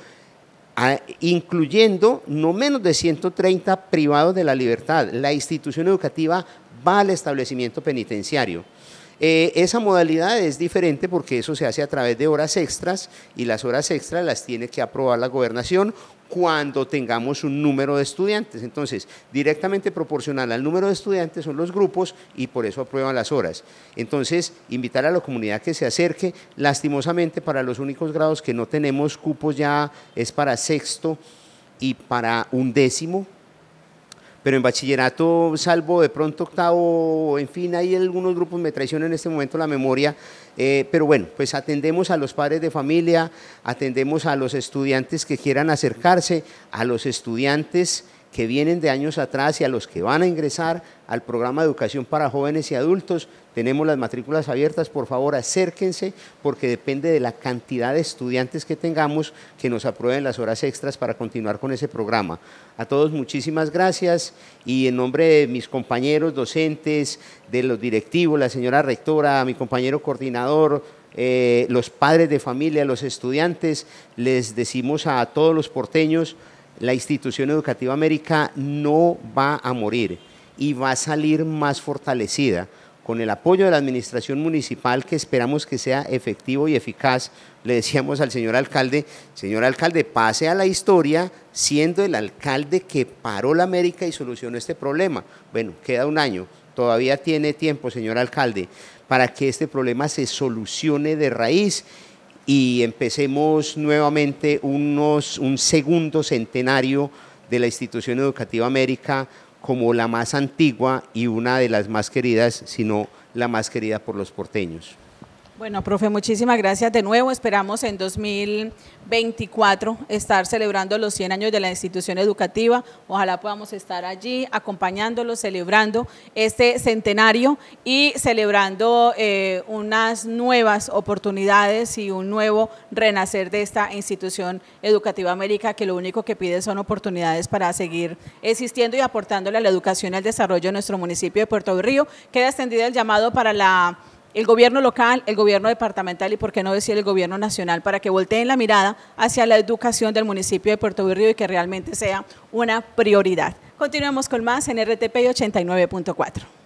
incluyendo no menos de 130 privados de la libertad. La institución educativa va al establecimiento penitenciario. Eh, esa modalidad es diferente porque eso se hace a través de horas extras y las horas extras las tiene que aprobar la gobernación cuando tengamos un número de estudiantes. Entonces, directamente proporcional al número de estudiantes son los grupos y por eso aprueban las horas. Entonces, invitar a la comunidad que se acerque. Lastimosamente, para los únicos grados que no tenemos cupos ya es para sexto y para undécimo. Pero en bachillerato, salvo de pronto octavo, en fin, hay algunos grupos, me traiciona en este momento la memoria, eh, pero bueno, pues atendemos a los padres de familia, atendemos a los estudiantes que quieran acercarse, a los estudiantes que vienen de años atrás y a los que van a ingresar al programa de educación para jóvenes y adultos, tenemos las matrículas abiertas, por favor acérquense porque depende de la cantidad de estudiantes que tengamos que nos aprueben las horas extras para continuar con ese programa. A todos muchísimas gracias y en nombre de mis compañeros docentes, de los directivos, la señora rectora, mi compañero coordinador, eh, los padres de familia, los estudiantes, les decimos a todos los porteños, la institución educativa América no va a morir y va a salir más fortalecida con el apoyo de la administración municipal que esperamos que sea efectivo y eficaz, le decíamos al señor alcalde, señor alcalde, pase a la historia siendo el alcalde que paró la América y solucionó este problema. Bueno, queda un año, todavía tiene tiempo, señor alcalde, para que este problema se solucione de raíz y empecemos nuevamente unos, un segundo centenario de la institución educativa América como la más antigua y una de las más queridas, sino la más querida por los porteños. Bueno, profe, muchísimas gracias de nuevo. Esperamos en 2024 estar celebrando los 100 años de la institución educativa. Ojalá podamos estar allí acompañándolos, celebrando este centenario y celebrando eh, unas nuevas oportunidades y un nuevo renacer de esta institución educativa América, que lo único que pide son oportunidades para seguir existiendo y aportándole a la educación y al desarrollo de nuestro municipio de Puerto Río. Queda extendido el llamado para la el gobierno local, el gobierno departamental y por qué no decir el gobierno nacional para que volteen la mirada hacia la educación del municipio de Puerto Berrío y que realmente sea una prioridad. Continuamos con más en RTP 89.4.